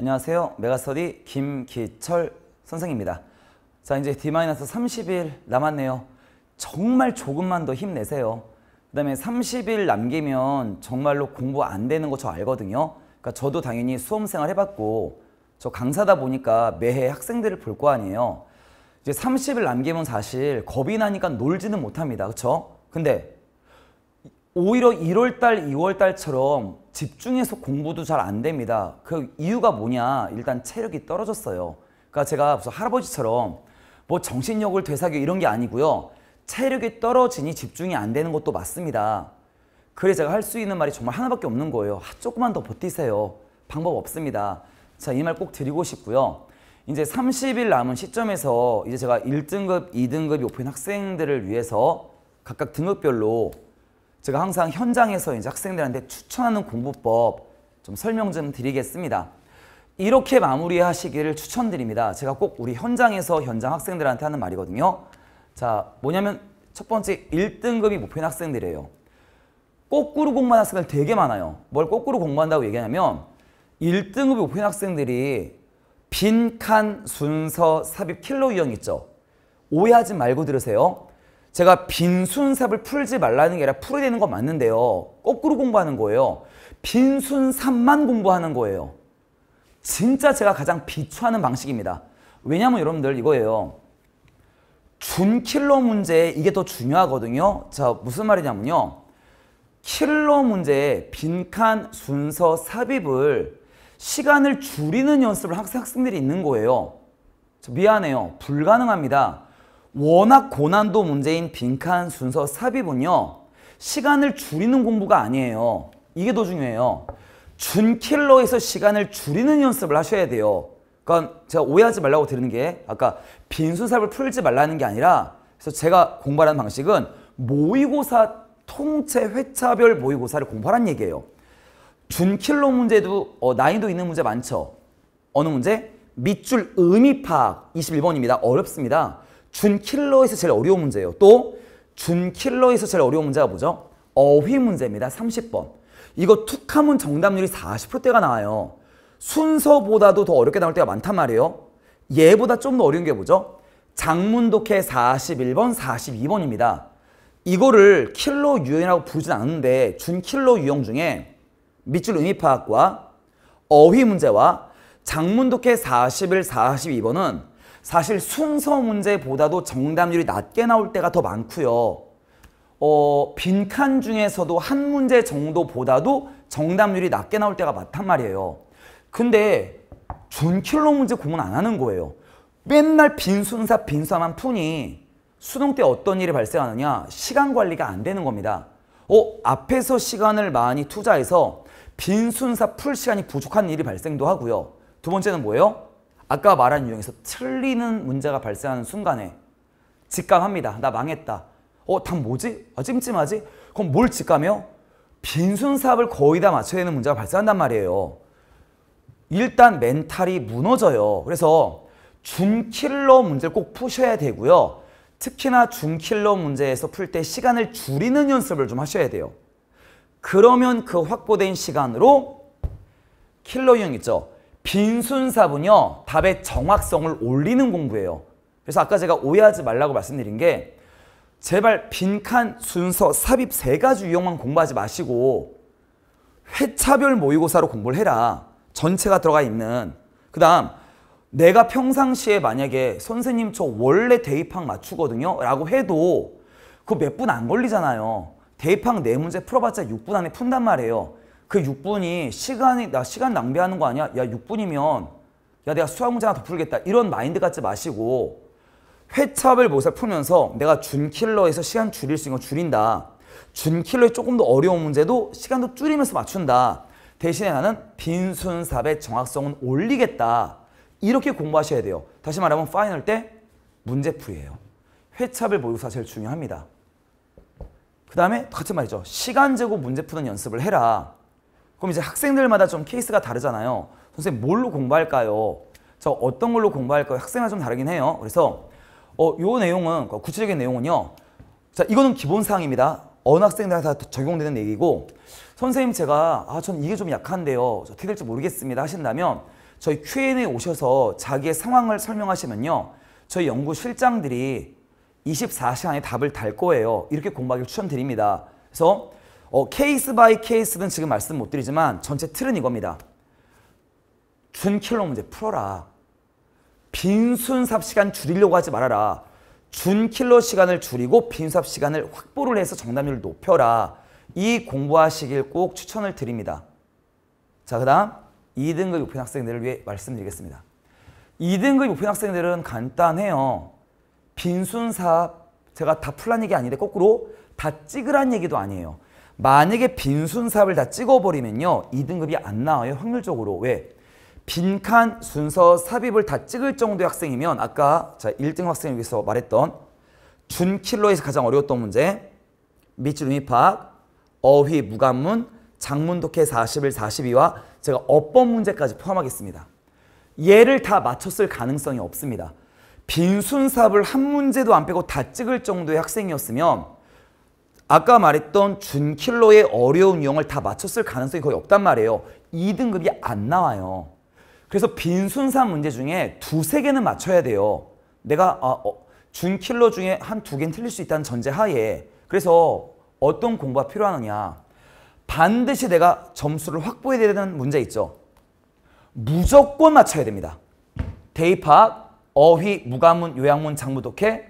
안녕하세요. 메가스터디 김기철 선생입니다. 자, 이제 D-30일 남았네요. 정말 조금만 더 힘내세요. 그 다음에 30일 남기면 정말로 공부 안 되는 거 저 알거든요. 그러니까 저도 당연히 수험생활 해봤고 저 강사다 보니까 매해 학생들을 볼 거 아니에요. 이제 30일 남기면 사실 겁이 나니까 놀지는 못합니다. 그렇죠? 근데 오히려 1월달, 2월달처럼 집중해서 공부도 잘 안 됩니다. 그 이유가 뭐냐? 일단 체력이 떨어졌어요. 그러니까 제가 무슨 할아버지처럼 뭐 정신력을 되살려 이런 게 아니고요. 체력이 떨어지니 집중이 안 되는 것도 맞습니다. 그래 제가 할 수 있는 말이 정말 하나밖에 없는 거예요. 아, 조금만 더 버티세요. 방법 없습니다. 자, 이 말 꼭 드리고 싶고요. 이제 30일 남은 시점에서 이제 제가 1등급, 2등급이 오픈 학생들을 위해서 각각 등급별로 제가 항상 현장에서 이제 학생들한테 추천하는 공부법 좀 설명 좀 드리겠습니다. 이렇게 마무리하시기를 추천드립니다. 제가 꼭 우리 현장에서 현장 학생들한테 하는 말이거든요. 자, 뭐냐면 첫 번째 1등급이 목표인 학생들이에요. 거꾸로 공부하는 학생들 되게 많아요. 뭘 거꾸로 공부한다고 얘기하냐면 1등급이 목표인 학생들이 빈칸 순서 삽입 킬러 유형 있죠. 오해하지 말고 들으세요. 제가 빈순삽을 풀지 말라는 게 아니라 풀어야 되는 건 맞는데요. 거꾸로 공부하는 거예요. 빈순삽만 공부하는 거예요. 진짜 제가 가장 비추하는 방식입니다. 왜냐하면 여러분들 이거예요. 준킬러 문제 이게 더 중요하거든요. 자 무슨 말이냐면요. 킬러 문제의 빈칸 순서 삽입을 시간을 줄이는 연습을 학생들이 있는 거예요. 미안해요. 불가능합니다. 워낙 고난도 문제인 빈칸 순서 삽입은요. 시간을 줄이는 공부가 아니에요. 이게 더 중요해요. 준킬러에서 시간을 줄이는 연습을 하셔야 돼요. 그러니까 제가 오해하지 말라고 드리는 게 아까 빈수삽을 풀지 말라는 게 아니라 그래서 제가 공부하는 방식은 모의고사 통채 회차별 모의고사를 공부하라는 얘기예요. 준킬러 문제도 어, 난이도 있는 문제 많죠. 어느 문제? 밑줄 의미 파악 21번입니다. 어렵습니다. 준킬러에서 제일 어려운 문제예요. 또 준킬러에서 제일 어려운 문제가 뭐죠? 어휘 문제입니다. 30번. 이거 툭 하면 정답률이 40%대가 나와요. 순서보다도 더 어렵게 나올 때가 많단 말이에요. 얘보다 좀 더 어려운 게 뭐죠? 장문독해 41번, 42번입니다. 이거를 킬러 유형이라고 부르진 않는데 준킬러 유형 중에 밑줄 의미 파악과 어휘 문제와 장문독해 41, 42번은 사실 순서 문제보다도 정답률이 낮게 나올 때가 더 많고요. 어, 빈칸 중에서도 한 문제 정도보다도 정답률이 낮게 나올 때가 많단 말이에요. 근데 준킬로 문제 공은 안 하는 거예요. 맨날 빈순사 빈사만 푸니 수능 때 어떤 일이 발생하느냐 시간 관리가 안 되는 겁니다. 어 앞에서 시간을 많이 투자해서 빈순사 풀 시간이 부족한 일이 발생도 하고요. 두 번째는 뭐예요? 아까 말한 유형에서 틀리는 문제가 발생하는 순간에 직감합니다. 나 망했다. 어, 답 뭐지? 아, 찜찜하지? 그럼 뭘 직감해요? 빈손사을 거의 다 맞춰야 되는 문제가 발생한단 말이에요. 일단 멘탈이 무너져요. 그래서 준킬러 문제를 꼭 푸셔야 되고요. 특히나 준킬러 문제에서 풀 때 시간을 줄이는 연습을 좀 하셔야 돼요. 그러면 그 확보된 시간으로 킬러 유형 있죠. 빈순사분요 답의 정확성을 올리는 공부예요. 그래서 아까 제가 오해하지 말라고 말씀드린 게 제발 빈칸, 순서, 삽입 세 가지 유형만 공부하지 마시고 회차별 모의고사로 공부를 해라. 전체가 들어가 있는. 그 다음 내가 평상시에 만약에 선생님 저 원래 대입항 맞추거든요 라고 해도 그몇분 안 걸리잖아요. 대입항 네 문제 풀어봤자 6분 안에 푼단 말이에요. 그 6분이 시간이 나 시간 낭비하는 거 아니야? 야 6분이면 야 내가 수학 문제 하나 더 풀겠다 이런 마인드 갖지 마시고 회차별 모살 풀면서 내가 준킬러에서 시간 줄일 수 있는 거 줄인다. 준킬러에 조금 더 어려운 문제도 시간도 줄이면서 맞춘다. 대신에 나는 빈순삽의 정확성은 올리겠다. 이렇게 공부하셔야 돼요. 다시 말하면 파이널 때 문제풀이에요. 회차별 모의고사 제일 중요합니다. 그 다음에 같은 말이죠. 시간 재고 문제 푸는 연습을 해라. 그럼 이제 학생들마다 좀 케이스가 다르잖아요. 선생님 뭘로 공부할까요? 저 어떤 걸로 공부할까요? 학생마다 좀 다르긴 해요. 그래서 어, 요 내용은 그 구체적인 내용은요. 자, 이거는 기본 사항입니다. 어느 학생들한테 적용되는 얘기고 선생님 제가 아, 전 이게 좀 약한데요. 어떻게 될지 모르겠습니다 하신다면 저희 Q&A 오셔서 자기의 상황을 설명하시면요. 저희 연구 실장들이 24시간에 답을 달 거예요. 이렇게 공부하기를 추천드립니다. 그래서 어, 케이스 바이 케이스는 지금 말씀 못 드리지만 전체 틀은 이겁니다. 준킬러 문제 풀어라. 빈순삽 시간 줄이려고 하지 말아라. 준킬러 시간을 줄이고 빈삽 시간을 확보를 해서 정답률을 높여라. 이 공부하시길 꼭 추천을 드립니다. 자, 그 다음 2등급 높은 학생들을 위해 말씀드리겠습니다. 2등급 높은 학생들은 간단해요. 빈순삽 제가 다 풀란 얘기 아닌데 거꾸로 다 찍으란 얘기도 아니에요. 만약에 빈순삽을 다 찍어버리면요. 2등급이 안 나와요. 확률적으로. 왜? 빈칸 순서 삽입을 다 찍을 정도의 학생이면 아까 자 1등 학생 여기서 말했던 준킬러에서 가장 어려웠던 문제 밑줄 음입학, 어휘, 무관문, 장문독해 41, 42와 제가 어법 문제까지 포함하겠습니다. 얘를 다 맞췄을 가능성이 없습니다. 빈순삽을 한 문제도 안 빼고 다 찍을 정도의 학생이었으면 아까 말했던 준킬러의 어려운 유형을 다 맞췄을 가능성이 거의 없단 말이에요. 2등급이 안 나와요. 그래서 빈순산 문제 중에 두 세 개는 맞춰야 돼요. 내가 아, 어, 준킬러 중에 한 두 개는 틀릴 수 있다는 전제 하에 그래서 어떤 공부가 필요하느냐 반드시 내가 점수를 확보해야 되는 문제 있죠. 무조건 맞춰야 됩니다. 대입학, 어휘, 무가문, 요양문, 장무독해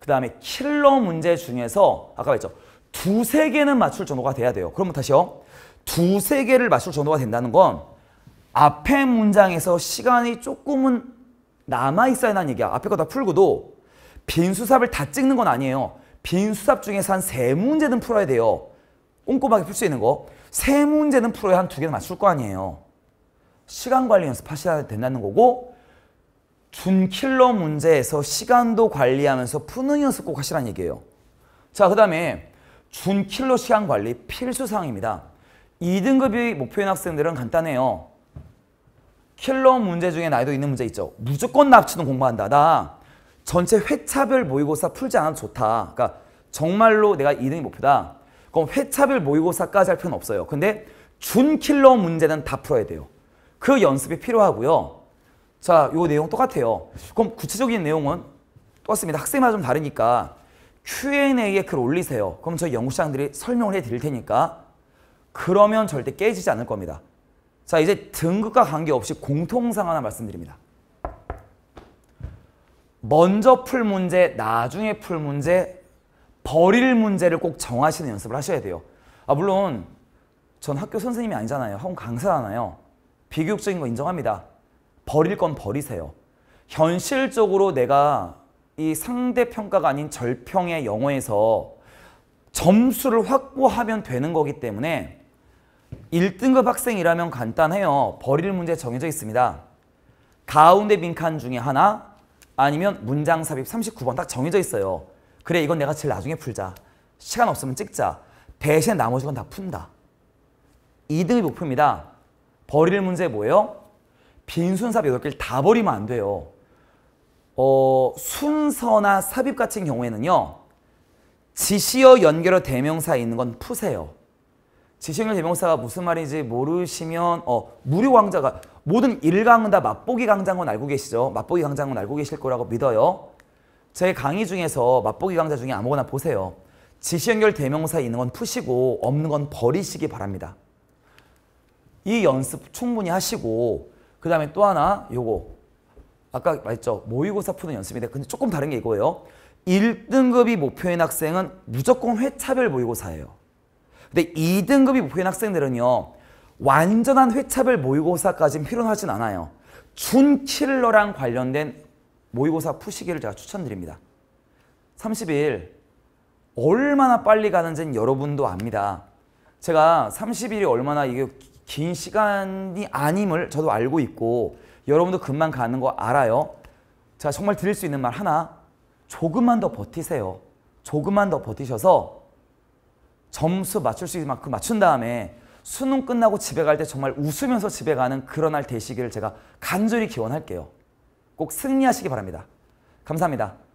그 다음에 킬러 문제 중에서 아까 말했죠. 두세 개는 맞출 정도가 돼야 돼요. 그러면 다시요. 두세 개를 맞출 정도가 된다는 건 앞에 문장에서 시간이 조금은 남아있어야 한다는 얘기야. 앞에 거 다 풀고도 빈 수삽을 다 찍는 건 아니에요. 빈 수삽 중에서 한 세 문제는 풀어야 돼요. 꼼꼼하게 풀 수 있는 거. 세 문제는 풀어야 한 두 개는 맞출 거 아니에요. 시간 관리 연습하셔야 된다는 거고 준킬러 문제에서 시간도 관리하면서 푸는 연습 꼭 하시라는 얘기예요. 자, 그 다음에 준킬러 시간 관리 필수사항입니다. 2등급이 목표인 학생들은 간단해요. 킬러 문제 중에 나이도 있는 문제 있죠. 무조건 납치는 공부한다. 나 전체 회차별 모의고사 풀지 않아도 좋다. 그러니까 정말로 내가 2등이 목표다. 그럼 회차별 모의고사까지 할 필요는 없어요. 근데 준킬러 문제는 다 풀어야 돼요. 그 연습이 필요하고요. 자, 요 내용 똑같아요. 그럼 구체적인 내용은 똑같습니다. 학생마다 좀 다르니까 Q&A에 글 올리세요. 그럼 저희 연구시장들이 설명을 해드릴 테니까 그러면 절대 깨지지 않을 겁니다. 자, 이제 등급과 관계없이 공통상 하나 말씀드립니다. 먼저 풀 문제, 나중에 풀 문제, 버릴 문제를 꼭 정하시는 연습을 하셔야 돼요. 아, 물론 전 학교 선생님이 아니잖아요. 학원 강사잖아요. 비교육적인 거 인정합니다. 버릴 건 버리세요. 현실적으로 내가 이 상대평가가 아닌 절평의 영어에서 점수를 확보하면 되는 거기 때문에 1등급 학생이라면 간단해요. 버릴 문제 정해져 있습니다. 가운데 빈칸 중에 하나 아니면 문장 삽입 39번 딱 정해져 있어요. 그래 이건 내가 제일 나중에 풀자. 시간 없으면 찍자. 대신 나머지 건 다 푼다. 2등이 목표입니다. 버릴 문제 뭐예요? 빈순 삽입 8개를 다 버리면 안 돼요. 어, 순서나 삽입 같은 경우에는요. 지시어 연결어 대명사 있는 건 푸세요. 지시어 대명사가 무슨 말인지 모르시면 어, 무료 강좌가 모든 1강은 다 맛보기 강좌인 알고 계시죠? 맛보기 강좌인 알고 계실 거라고 믿어요. 제 강의 중에서 맛보기 강좌 중에 아무거나 보세요. 지시연결 대명사 있는 건 푸시고 없는 건 버리시기 바랍니다. 이 연습 충분히 하시고 그 다음에 또 하나 요거 아까 말했죠. 모의고사 푸는 연습인데 근데 조금 다른 게 이거예요. 1등급이 목표인 학생은 무조건 회차별 모의고사예요. 근데 2등급이 목표인 학생들은요. 완전한 회차별 모의고사까지는 필요하진 않아요. 준킬러랑 관련된 모의고사 푸시기를 제가 추천드립니다. 30일 얼마나 빨리 가는지는 여러분도 압니다. 제가 30일이 얼마나 이게 긴 시간이 아님을 저도 알고 있고 여러분도 금방 가는 거 알아요. 제가 정말 드릴 수 있는 말 하나 조금만 더 버티세요. 조금만 더 버티셔서 점수 맞출 수 있는 만큼 맞춘 다음에 수능 끝나고 집에 갈 때 정말 웃으면서 집에 가는 그런 날 되시기를 제가 간절히 기원할게요. 꼭 승리하시기 바랍니다. 감사합니다.